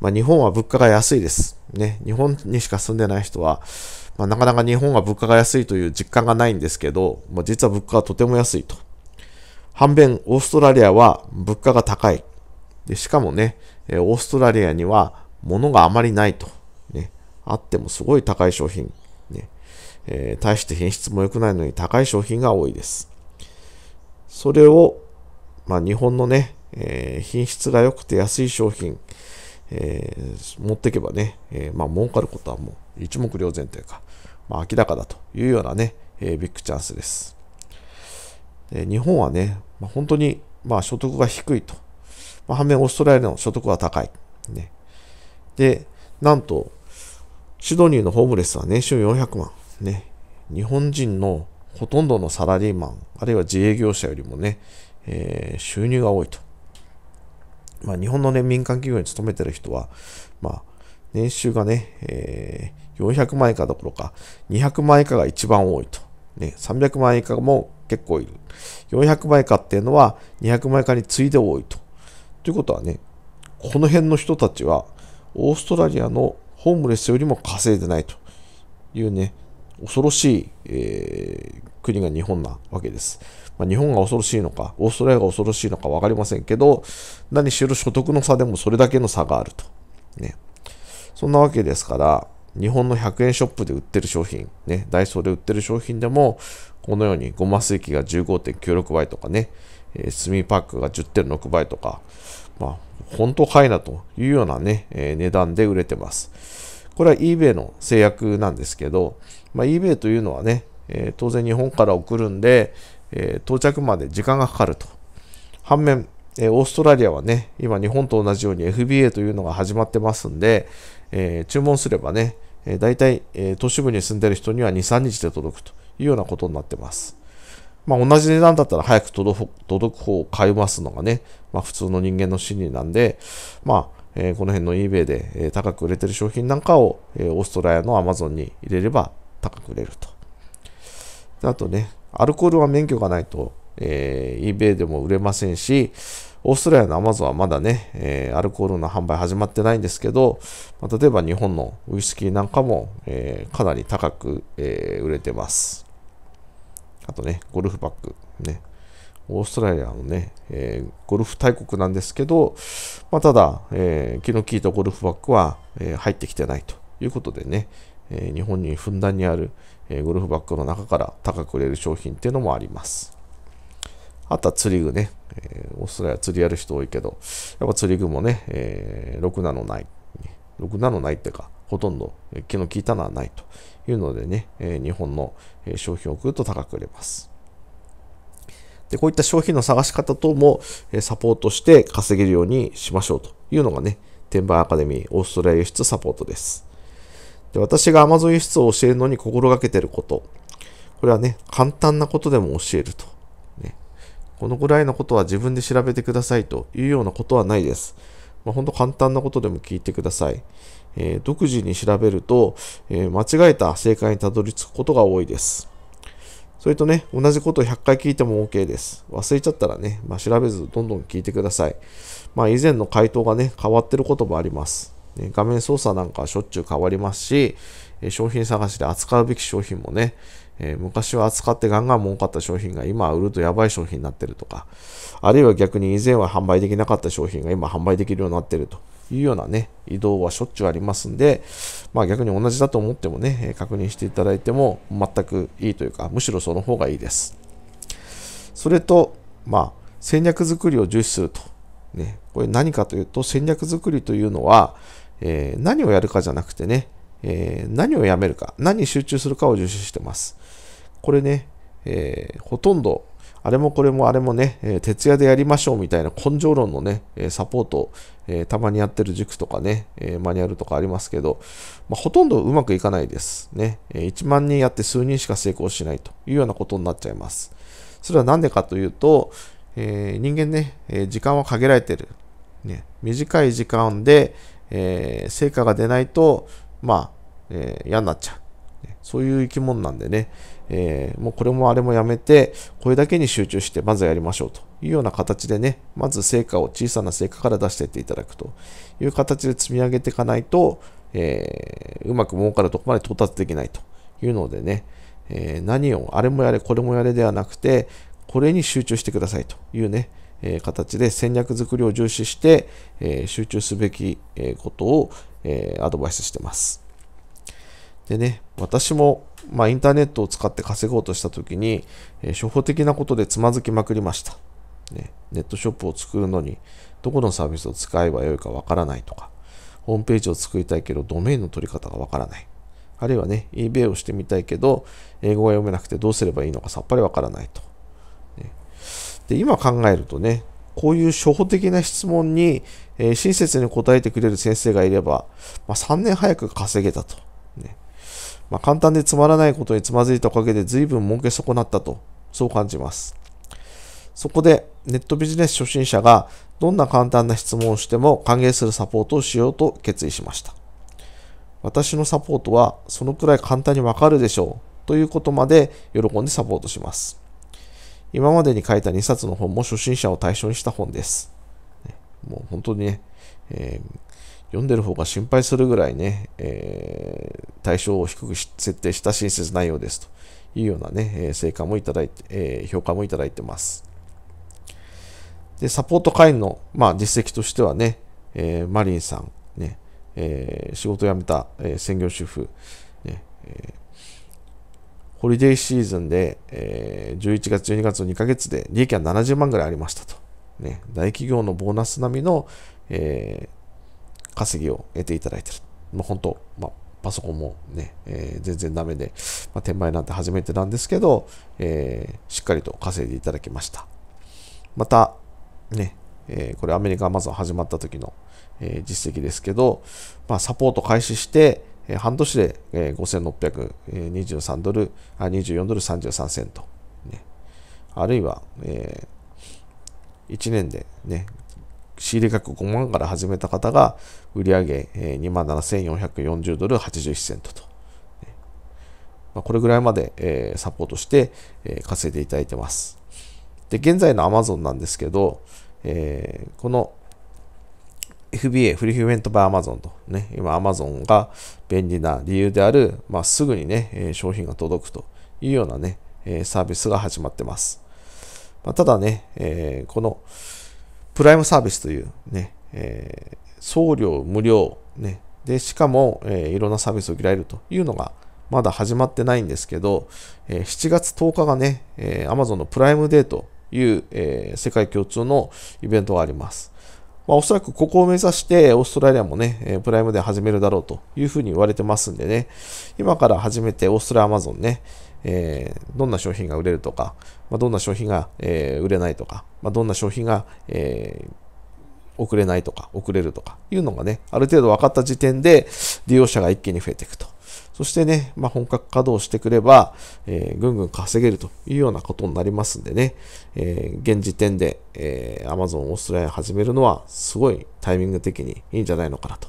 まあ、日本は物価が安いです。ね、日本にしか住んでない人は、まあ、なかなか日本は物価が安いという実感がないんですけど、まあ、実は物価はとても安いと。反面、オーストラリアは物価が高い。でしかもね、オーストラリアには物があまりないと。ね、あってもすごい高い商品。ねえー、対して品質も良くないのに高い商品が多いです。それを、まあ、日本のね、えー、品質が良くて安い商品、えー、持っていけばね、えー、まあ、儲かることはもう一目瞭然というか、まあ、明らかだというようなね、えー、ビッグチャンスです。え日本はね、まあ、本当に、まあ、所得が低いと。まあ、反面、オーストラリアの所得は高い。ね。で、なんと、シドニーのホームレスは年収400万。ね。日本人のほとんどのサラリーマン、あるいは自営業者よりもね、えー、収入が多いと。まあ、日本の、ね、民間企業に勤めてる人は、まあ、年収がね、えー、400万以下どころか、200万以下が一番多いと。ね、300万以下も結構いる。400万以下っていうのは200万以下に次いで多いと。ということはね、この辺の人たちは、オーストラリアのホームレスよりも稼いでないというね、恐ろしい、えー、国が日本なわけです。まあ、日本が恐ろしいのか、オーストラリアが恐ろしいのか分かりませんけど、何しろ所得の差でもそれだけの差があると。ね。そんなわけですから、日本の100円ショップで売ってる商品、ね、ダイソーで売ってる商品でも、このようにゴマ水器が15.96倍とかね、えー、炭パックが10.6倍とか、まあ、本当かいなというようなね、えー、値段で売れてます。これは eBay の制約なんですけど、まあ、eBay というのはね、えー、当然日本から送るんで、えー、到着まで時間がかかると。反面、えー、オーストラリアはね、今日本と同じように FBA というのが始まってますんで、え注文すればね、えー、大体、え都市部に住んでる人には2、3日で届くというようなことになってます。まあ、同じ値段だったら早く届く方を買いますのがね、まあ、普通の人間の心理なんで、まあ、えー、この辺の eBay で、えー、高く売れてる商品なんかを、えー、オーストラリアの Amazon に入れれば高く売れると。あとね、アルコールは免許がないと、えー、eBay でも売れませんし、オーストラリアの Amazon はまだね、えー、アルコールの販売始まってないんですけど、まあ、例えば日本のウイスキーなんかも、えー、かなり高く、えー、売れてます。あとね、ゴルフバッグ。ね、オーストラリアのね、えゴルフ大国なんですけど、まあ、ただ、え気の利いたゴルフバッグは、え入ってきてないということでね、え日本にふんだんにある、えゴルフバッグの中から高く売れる商品っていうのもあります。あとは釣り具ね、えオーストラリア釣りやる人多いけど、やっぱ釣り具もね、えー、ろくなのない。ろくなのないってか、ほとんど気の利いたのはないというのでね、え日本の商品を送ると高く売れます。で、こういった商品の探し方等もサポートして稼げるようにしましょうというのがね、転売アカデミーオーストラリア輸出サポートです。で私が Amazon 輸出を教えるのに心がけてること。これはね、簡単なことでも教えると。ね、このぐらいのことは自分で調べてくださいというようなことはないです。まあ、ほんと簡単なことでも聞いてください。えー、独自に調べると、えー、間違えた正解にたどり着くことが多いです。それとね、同じことを100回聞いても OK です。忘れちゃったらね、まあ、調べずどんどん聞いてください。まあ、以前の回答がね、変わってることもあります。画面操作なんかしょっちゅう変わりますし、商品探しで扱うべき商品もね、え昔は扱ってガンガン儲かった商品が今売るとやばい商品になってるとか、あるいは逆に以前は販売できなかった商品が今販売できるようになってるというようなね、移動はしょっちゅうありますんで、まあ逆に同じだと思ってもね、確認していただいても全くいいというか、むしろその方がいいです。それと、まあ戦略づくりを重視するとね、これ何かというと戦略作りというのは、えー、何をやるかじゃなくてね、えー、何をやめるか、何に集中するかを重視してます。これね、えー、ほとんど、あれもこれもあれもね、え徹夜でやりましょうみたいな根性論のね、サポート、えたまにやってる塾とかね、えマニュアルとかありますけど、まあ、ほとんどうまくいかないです。ね、1万人やって数人しか成功しないというようなことになっちゃいます。それは何でかというと、えー、人間ね、え時間は限られてる。ね、短い時間で、えー、成果が出ないと、まあ、えー、嫌になっちゃう、ね。そういう生き物なんでね、えー、もうこれもあれもやめて、これだけに集中して、まずやりましょうというような形でね、まず成果を小さな成果から出していっていただくという形で積み上げていかないと、えうまく儲かるとこまで到達できないというのでね、え何をあれもやれこれもやれではなくてこれに集中してくださいというね、えー、形で戦略づくりを重視して、えー、集中すべきことを、えー、アドバイスしてます。でね、私も、まあ、インターネットを使って稼ごうとしたときに、え初歩的なことでつまずきまくりました、ね。ネットショップを作るのに、どこのサービスを使えばよいかわからないとか、ホームページを作りたいけど、ドメインの取り方がわからない。あるいはね、eBay をしてみたいけど、英語が読めなくてどうすればいいのかさっぱりわからないと。で、今考えるとね、こういう初歩的な質問に、えー、親切に答えてくれる先生がいれば、まあ、3年早く稼げたと。ねまあ、簡単でつまらないことにつまずいたおかげで随分儲け損なったと、そう感じます。そこで、ネットビジネス初心者がどんな簡単な質問をしても歓迎するサポートをしようと決意しました。私のサポートはそのくらい簡単にわかるでしょうということまで喜んでサポートします。今までに書いた2冊の本も初心者を対象にした本です。もう本当にね、えー、読んでる方が心配するぐらいね、えー、対象を低く設定した親切内容ですというようなね、え成果もいただいて、えー、評価もいただいてます。で、サポート会員の、まあ、実績としてはね、えー、マリンさん、ね、えー、仕事辞めた、えー、専業主婦、ね、えー、ホリデーシーズンで、えー、11月、12月の2ヶ月で利益は70万ぐらいありましたと。ね、大企業のボーナス並みの、えー、稼ぎを得ていただいてる。もう本当、まあ、パソコンもね、えー、全然ダメで、まあ、転売なんて初めてなんですけど、えー、しっかりと稼いでいただきました。また、ね、えー、これアメリカまず始まった時の、え実績ですけど、まあ、サポート開始して、え半年で、え5623ドルあ、24ドル33セント。ね、あるいは、えー、1年でね、仕入れ額5万から始めた方が、売上げ、27,440ドル81セントと。まあ、これぐらいまで、えサポートして、え稼いでいただいてます。で、現在の Amazon なんですけど、えー、この FBA、フリーフメントバーアマゾンと、ね、今アマゾンが便利な理由である、まあ、すぐにね、商品が届くというようなね、サービスが始まってます。まあ、ただね、えー、このプライムサービスというね、えー、送料無料、ね、で、しかも、えー、いろんなサービスを受けられるというのが、まだ始まってないんですけど、えー、7月10日がね、えー、Amazon のプライムデーという、えー、世界共通のイベントがあります。まあ、おそらくここを目指して、オーストラリアもね、プライムで始めるだろうというふうに言われてますんでね、今から始めて、オーストラリアアマゾンね、えー、どんな商品が売れるとか、まあ、どんな商品が、えー、売れないとか、まあ、どんな商品が、えー、遅れないとか、遅れるとかいうのがね、ある程度分かった時点で、利用者が一気に増えていくと。そしてね、まあ、本格稼働してくれば、えー、ぐんぐん稼げるというようなことになりますんでね、えー、現時点で、えー、Amazon オーストラリア始めるのはすごいタイミング的にいいんじゃないのかなと